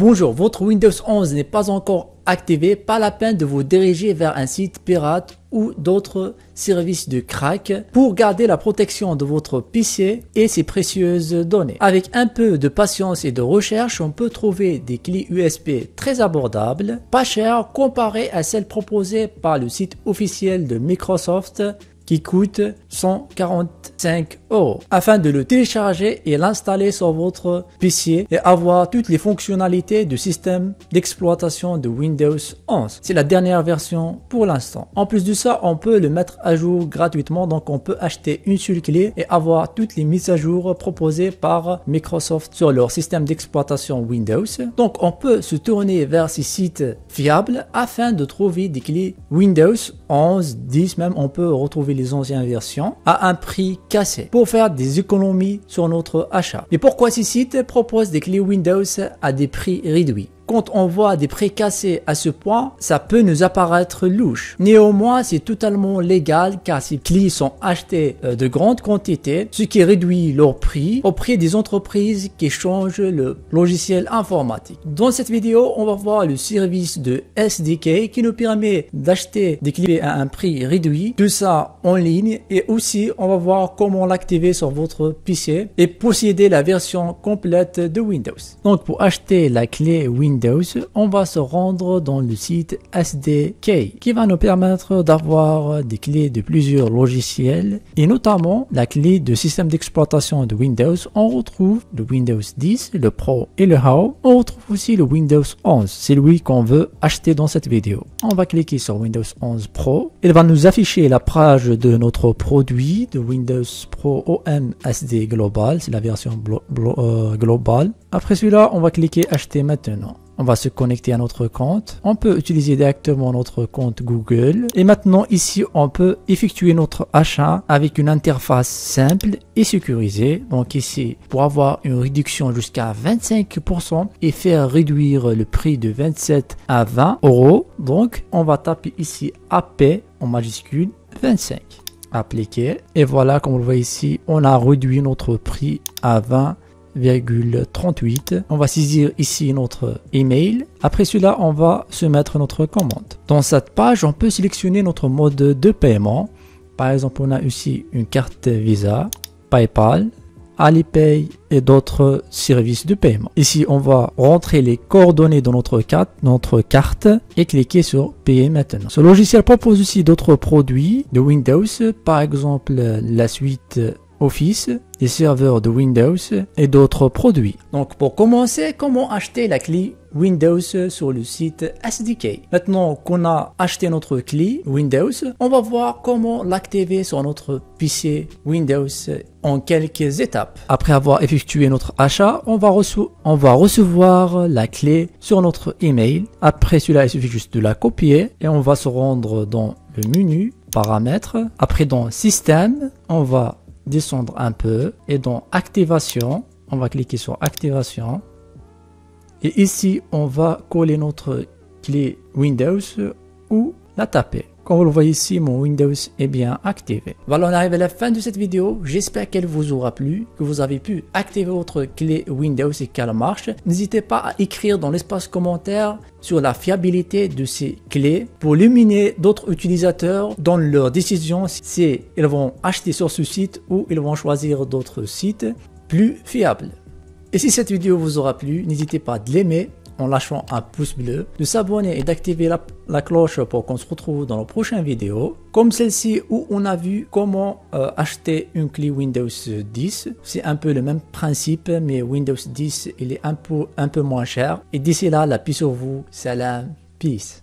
Bonjour, votre Windows 11 n'est pas encore activé, pas la peine de vous diriger vers un site pirate ou d'autres services de crack pour garder la protection de votre PC et ses précieuses données. Avec un peu de patience et de recherche, on peut trouver des clés USB très abordables, pas chères comparées à celles proposées par le site officiel de Microsoft coûte 145 euros afin de le télécharger et l'installer sur votre PC et avoir toutes les fonctionnalités du système d'exploitation de Windows 11. C'est la dernière version pour l'instant. En plus de ça, on peut le mettre à jour gratuitement donc on peut acheter une seule clé et avoir toutes les mises à jour proposées par Microsoft sur leur système d'exploitation Windows. Donc on peut se tourner vers ces sites fiables afin de trouver des clés Windows 11, 10 même on peut retrouver les les anciennes versions à un prix cassé pour faire des économies sur notre achat. Mais pourquoi ces site propose des clés Windows à des prix réduits quand on voit des cassés à ce point, ça peut nous apparaître louche. Néanmoins, c'est totalement légal car ces clés sont achetées euh, de grandes quantités, ce qui réduit leur prix au prix des entreprises qui changent le logiciel informatique. Dans cette vidéo, on va voir le service de SDK qui nous permet d'acheter des clés à un prix réduit, tout ça en ligne et aussi on va voir comment l'activer sur votre PC et posséder la version complète de Windows. Donc pour acheter la clé Windows, on va se rendre dans le site SDK qui va nous permettre d'avoir des clés de plusieurs logiciels et notamment la clé de système d'exploitation de Windows. On retrouve le Windows 10, le Pro et le How. On retrouve aussi le Windows 11, c'est celui qu'on veut acheter dans cette vidéo. On va cliquer sur Windows 11 Pro. Il va nous afficher la page de notre produit de Windows Pro OM SD Global, c'est la version euh, globale. Après cela on va cliquer acheter maintenant. On va se connecter à notre compte. On peut utiliser directement notre compte Google. Et maintenant, ici, on peut effectuer notre achat avec une interface simple et sécurisée. Donc ici, pour avoir une réduction jusqu'à 25% et faire réduire le prix de 27 à 20 euros. Donc, on va taper ici AP en majuscule 25. Appliquer. Et voilà, comme on le voit ici, on a réduit notre prix à 20 euros 38. On va saisir ici notre email. Après cela, on va se mettre notre commande. Dans cette page, on peut sélectionner notre mode de paiement. Par exemple, on a ici une carte Visa, PayPal, Alipay et d'autres services de paiement. Ici, on va rentrer les coordonnées de notre carte, notre carte et cliquer sur Payer maintenant. Ce logiciel propose aussi d'autres produits de Windows, par exemple la suite Office, des serveurs de Windows et d'autres produits. Donc pour commencer, comment acheter la clé Windows sur le site SDK. Maintenant qu'on a acheté notre clé Windows, on va voir comment l'activer sur notre PC Windows en quelques étapes. Après avoir effectué notre achat, on va, on va recevoir la clé sur notre email. Après cela, il suffit juste de la copier et on va se rendre dans le menu paramètres. Après dans système, on va descendre un peu et dans activation, on va cliquer sur activation. Et ici, on va coller notre clé Windows ou la taper. Comme vous le voyez ici, mon Windows est bien activé. Voilà, on arrive à la fin de cette vidéo. J'espère qu'elle vous aura plu, que vous avez pu activer votre clé Windows et qu'elle marche. N'hésitez pas à écrire dans l'espace commentaire sur la fiabilité de ces clés pour illuminer d'autres utilisateurs dans leur décision si ils vont acheter sur ce site ou ils vont choisir d'autres sites plus fiables. Et si cette vidéo vous aura plu, n'hésitez pas à l'aimer en lâchant un pouce bleu, de s'abonner et d'activer la, cloche pour qu'on se retrouve dans nos prochaines vidéos, comme celle-ci où on a vu comment euh, acheter une clé Windows 10. C'est un peu le même principe, mais Windows 10, il est un peu, un peu moins cher. Et d'ici là, la paix sur vous, salam, peace.